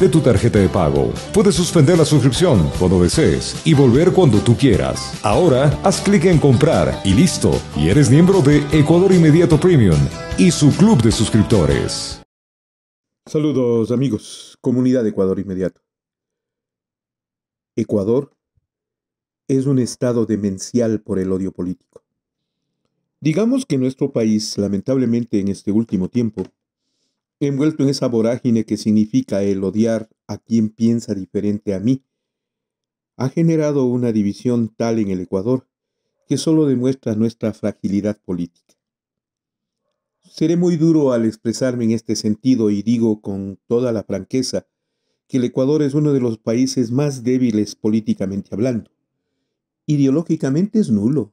de tu tarjeta de pago. Puedes suspender la suscripción cuando desees y volver cuando tú quieras. Ahora, haz clic en comprar y listo. Y eres miembro de Ecuador Inmediato Premium y su club de suscriptores. Saludos amigos, comunidad de Ecuador Inmediato. Ecuador es un estado demencial por el odio político. Digamos que nuestro país, lamentablemente en este último tiempo, envuelto en esa vorágine que significa el odiar a quien piensa diferente a mí, ha generado una división tal en el Ecuador que solo demuestra nuestra fragilidad política. Seré muy duro al expresarme en este sentido y digo con toda la franqueza que el Ecuador es uno de los países más débiles políticamente hablando. Ideológicamente es nulo.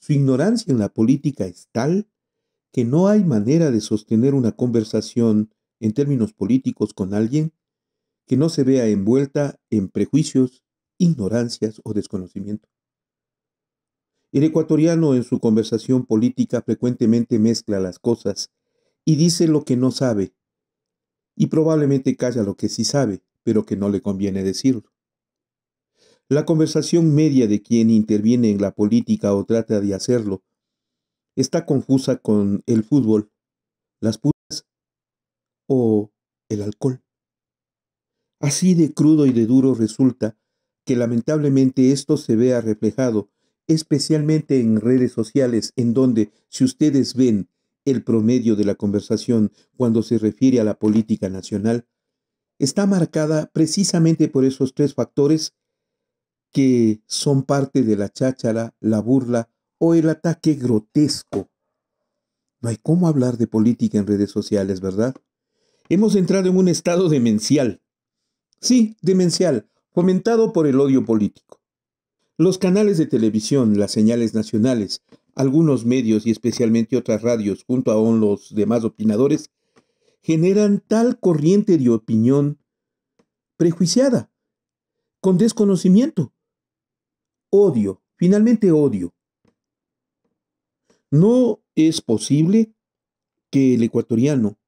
Su ignorancia en la política es tal que no hay manera de sostener una conversación en términos políticos con alguien que no se vea envuelta en prejuicios, ignorancias o desconocimiento. El ecuatoriano en su conversación política frecuentemente mezcla las cosas y dice lo que no sabe, y probablemente calla lo que sí sabe, pero que no le conviene decirlo. La conversación media de quien interviene en la política o trata de hacerlo está confusa con el fútbol, las putas o el alcohol. Así de crudo y de duro resulta que lamentablemente esto se vea reflejado, especialmente en redes sociales, en donde, si ustedes ven el promedio de la conversación cuando se refiere a la política nacional, está marcada precisamente por esos tres factores que son parte de la cháchara, la burla o el ataque grotesco. No hay cómo hablar de política en redes sociales, ¿verdad? Hemos entrado en un estado demencial. Sí, demencial, fomentado por el odio político. Los canales de televisión, las señales nacionales, algunos medios y especialmente otras radios, junto a los demás opinadores, generan tal corriente de opinión prejuiciada, con desconocimiento, odio, finalmente odio. No es posible que el ecuatoriano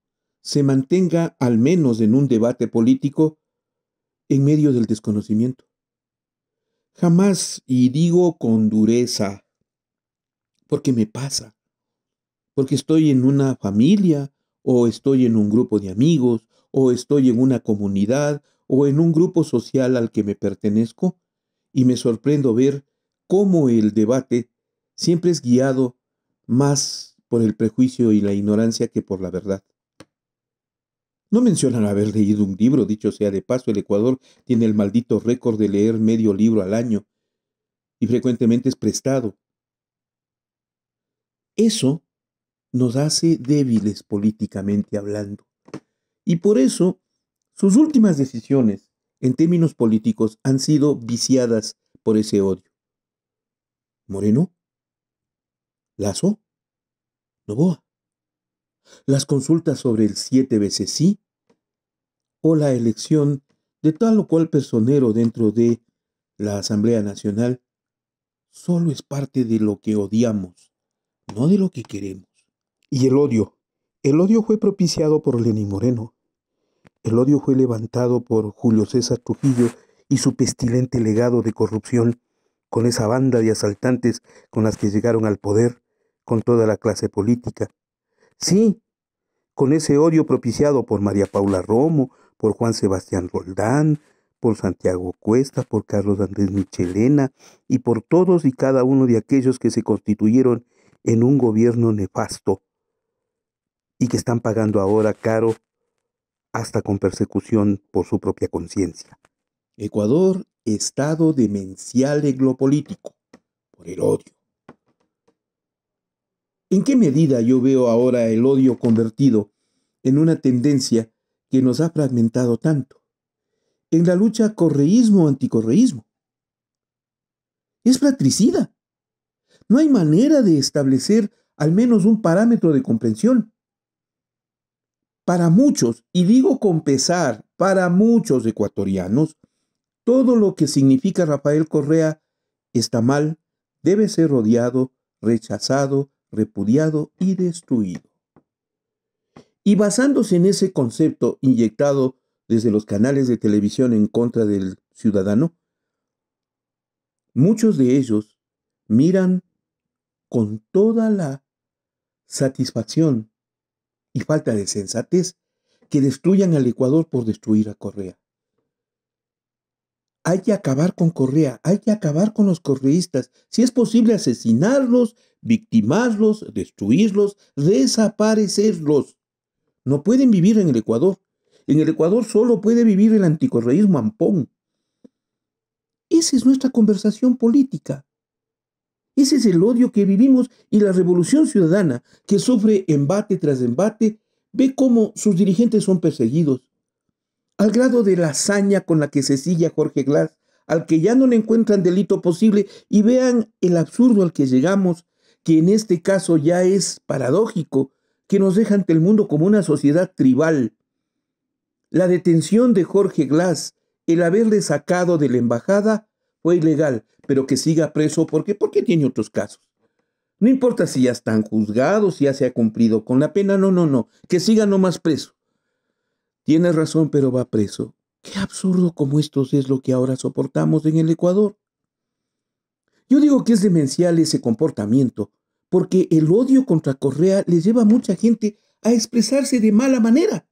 se mantenga al menos en un debate político en medio del desconocimiento. Jamás, y digo con dureza, porque me pasa, porque estoy en una familia, o estoy en un grupo de amigos, o estoy en una comunidad, o en un grupo social al que me pertenezco, y me sorprendo ver cómo el debate siempre es guiado más por el prejuicio y la ignorancia que por la verdad. No mencionan haber leído un libro, dicho sea de paso, el Ecuador tiene el maldito récord de leer medio libro al año y frecuentemente es prestado. Eso nos hace débiles políticamente hablando. Y por eso sus últimas decisiones en términos políticos han sido viciadas por ese odio. Moreno Lazo, Novoa. Las consultas sobre el siete veces sí o la elección de tal o cual personero dentro de la Asamblea Nacional solo es parte de lo que odiamos, no de lo que queremos. Y el odio. El odio fue propiciado por Lenín Moreno. El odio fue levantado por Julio César Trujillo y su pestilente legado de corrupción con esa banda de asaltantes con las que llegaron al poder con toda la clase política. Sí, con ese odio propiciado por María Paula Romo, por Juan Sebastián Roldán, por Santiago Cuesta, por Carlos Andrés Michelena y por todos y cada uno de aquellos que se constituyeron en un gobierno nefasto y que están pagando ahora caro hasta con persecución por su propia conciencia. Ecuador, estado demencial eglopolítico, por el odio. ¿En qué medida yo veo ahora el odio convertido en una tendencia que nos ha fragmentado tanto? En la lucha correísmo-anticorreísmo. Es fratricida. No hay manera de establecer al menos un parámetro de comprensión. Para muchos, y digo con pesar, para muchos ecuatorianos, todo lo que significa Rafael Correa está mal, debe ser odiado, rechazado, repudiado y destruido. Y basándose en ese concepto inyectado desde los canales de televisión en contra del ciudadano, muchos de ellos miran con toda la satisfacción y falta de sensatez que destruyan al Ecuador por destruir a Correa. Hay que acabar con Correa, hay que acabar con los correístas, si es posible asesinarlos victimarlos, destruirlos, desaparecerlos. No pueden vivir en el Ecuador. En el Ecuador solo puede vivir el anticorreísmo ampón. Esa es nuestra conversación política. Ese es el odio que vivimos y la revolución ciudadana, que sufre embate tras embate, ve cómo sus dirigentes son perseguidos. Al grado de la hazaña con la que se sigue a Jorge Glass, al que ya no le encuentran delito posible, y vean el absurdo al que llegamos que en este caso ya es paradójico, que nos deja ante el mundo como una sociedad tribal. La detención de Jorge Glass, el haberle sacado de la embajada, fue ilegal, pero que siga preso porque porque tiene otros casos. No importa si ya están juzgados, si ya se ha cumplido con la pena, no, no, no, que siga nomás preso. Tienes razón, pero va preso. Qué absurdo como esto es lo que ahora soportamos en el Ecuador. Yo digo que es demencial ese comportamiento, porque el odio contra Correa le lleva a mucha gente a expresarse de mala manera,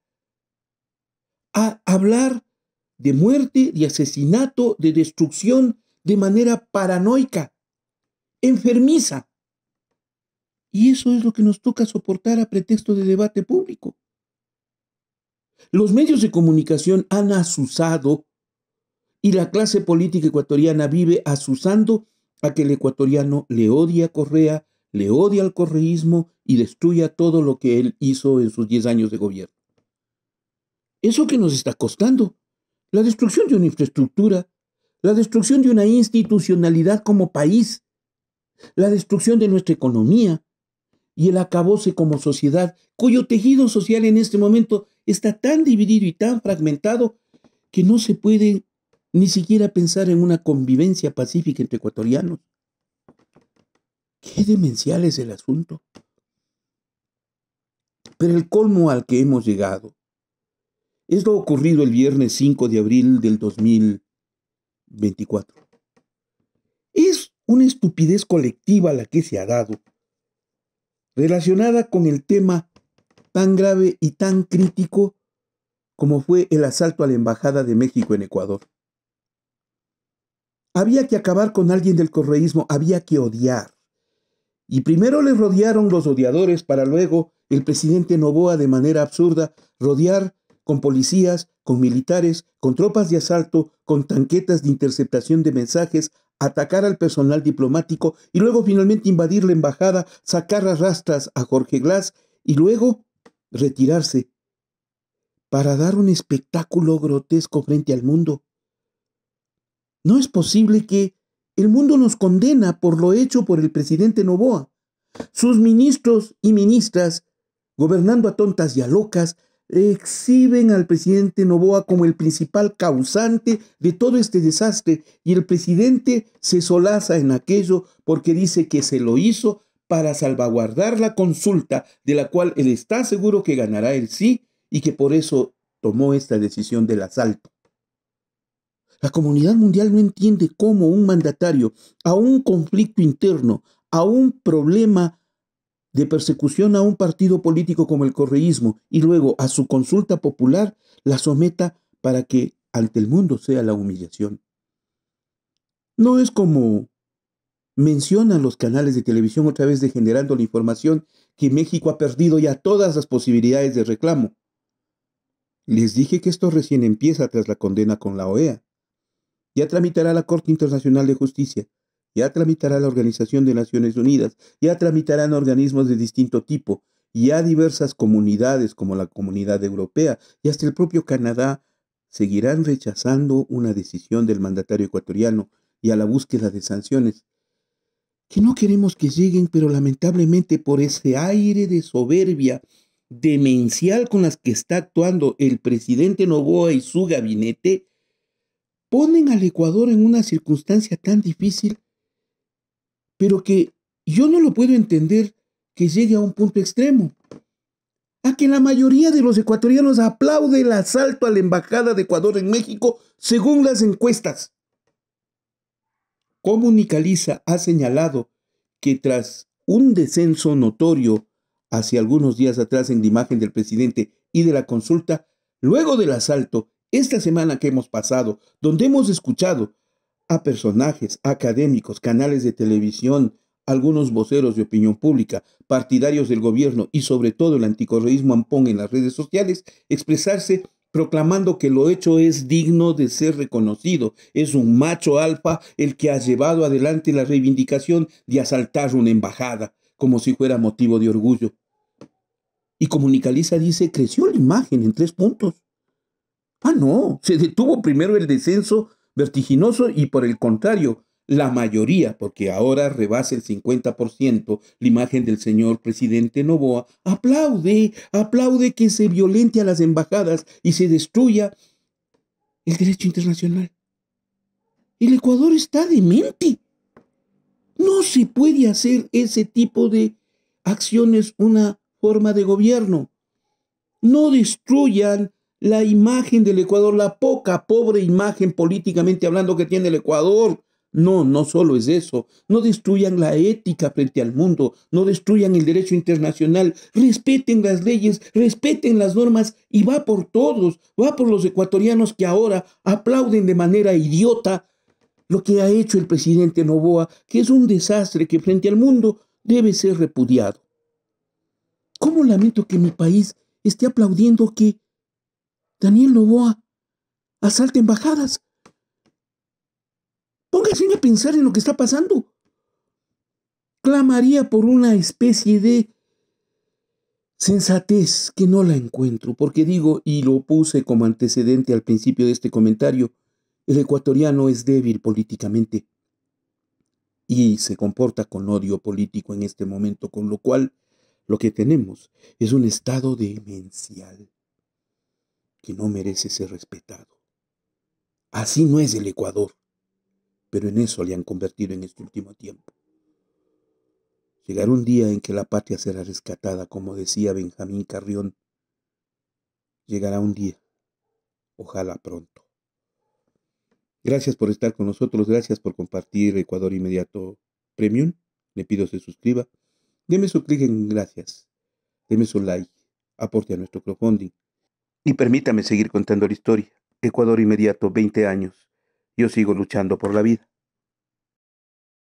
a hablar de muerte, de asesinato, de destrucción de manera paranoica, enfermiza. Y eso es lo que nos toca soportar a pretexto de debate público. Los medios de comunicación han asusado y la clase política ecuatoriana vive asusando a que el ecuatoriano le odie a Correa, le odie al correísmo y destruya todo lo que él hizo en sus 10 años de gobierno. Eso que nos está costando, la destrucción de una infraestructura, la destrucción de una institucionalidad como país, la destrucción de nuestra economía y el acabose como sociedad, cuyo tejido social en este momento está tan dividido y tan fragmentado que no se puede ni siquiera pensar en una convivencia pacífica entre ecuatorianos. Qué demencial es el asunto. Pero el colmo al que hemos llegado es lo ocurrido el viernes 5 de abril del 2024. Es una estupidez colectiva la que se ha dado, relacionada con el tema tan grave y tan crítico como fue el asalto a la Embajada de México en Ecuador. Había que acabar con alguien del correísmo, había que odiar. Y primero le rodearon los odiadores para luego el presidente Novoa de manera absurda rodear con policías, con militares, con tropas de asalto, con tanquetas de interceptación de mensajes, atacar al personal diplomático y luego finalmente invadir la embajada, sacar a rastras a Jorge Glass y luego retirarse para dar un espectáculo grotesco frente al mundo. No es posible que el mundo nos condena por lo hecho por el presidente Novoa. Sus ministros y ministras, gobernando a tontas y a locas, exhiben al presidente Novoa como el principal causante de todo este desastre y el presidente se solaza en aquello porque dice que se lo hizo para salvaguardar la consulta de la cual él está seguro que ganará el sí y que por eso tomó esta decisión del asalto. La comunidad mundial no entiende cómo un mandatario a un conflicto interno, a un problema de persecución a un partido político como el correísmo y luego a su consulta popular la someta para que ante el mundo sea la humillación. No es como mencionan los canales de televisión otra vez de la información que México ha perdido ya todas las posibilidades de reclamo. Les dije que esto recién empieza tras la condena con la OEA ya tramitará la Corte Internacional de Justicia, ya tramitará la Organización de Naciones Unidas, ya tramitarán organismos de distinto tipo, ya diversas comunidades como la Comunidad Europea y hasta el propio Canadá seguirán rechazando una decisión del mandatario ecuatoriano y a la búsqueda de sanciones que no queremos que lleguen, pero lamentablemente por ese aire de soberbia demencial con las que está actuando el presidente Novoa y su gabinete, ponen al Ecuador en una circunstancia tan difícil, pero que yo no lo puedo entender que llegue a un punto extremo. A que la mayoría de los ecuatorianos aplaude el asalto a la Embajada de Ecuador en México según las encuestas. Comunicaliza ha señalado que tras un descenso notorio hace algunos días atrás en la imagen del presidente y de la consulta, luego del asalto esta semana que hemos pasado, donde hemos escuchado a personajes, académicos, canales de televisión, algunos voceros de opinión pública, partidarios del gobierno y sobre todo el anticorreísmo ampón en las redes sociales, expresarse proclamando que lo hecho es digno de ser reconocido. Es un macho alfa el que ha llevado adelante la reivindicación de asaltar una embajada, como si fuera motivo de orgullo. Y Comunicaliza dice, creció la imagen en tres puntos. Ah, no, se detuvo primero el descenso vertiginoso y por el contrario, la mayoría, porque ahora rebasa el 50%, la imagen del señor presidente Novoa, aplaude, aplaude que se violente a las embajadas y se destruya el derecho internacional. El Ecuador está demente. No se puede hacer ese tipo de acciones una forma de gobierno. No destruyan la imagen del Ecuador, la poca, pobre imagen políticamente hablando que tiene el Ecuador. No, no solo es eso. No destruyan la ética frente al mundo, no destruyan el derecho internacional, respeten las leyes, respeten las normas y va por todos, va por los ecuatorianos que ahora aplauden de manera idiota lo que ha hecho el presidente Novoa, que es un desastre que frente al mundo debe ser repudiado. ¿Cómo lamento que mi país esté aplaudiendo que Daniel Novoa asalta embajadas. Póngase a pensar en lo que está pasando. Clamaría por una especie de sensatez que no la encuentro, porque digo, y lo puse como antecedente al principio de este comentario, el ecuatoriano es débil políticamente y se comporta con odio político en este momento, con lo cual lo que tenemos es un estado demencial que no merece ser respetado. Así no es el Ecuador, pero en eso le han convertido en este último tiempo. Llegará un día en que la patria será rescatada, como decía Benjamín Carrión. Llegará un día, ojalá pronto. Gracias por estar con nosotros, gracias por compartir Ecuador Inmediato Premium. Le pido se suscriba. Deme su clic en gracias. Deme su like. Aporte a nuestro crowdfunding. Y permítame seguir contando la historia. Ecuador inmediato, 20 años. Yo sigo luchando por la vida.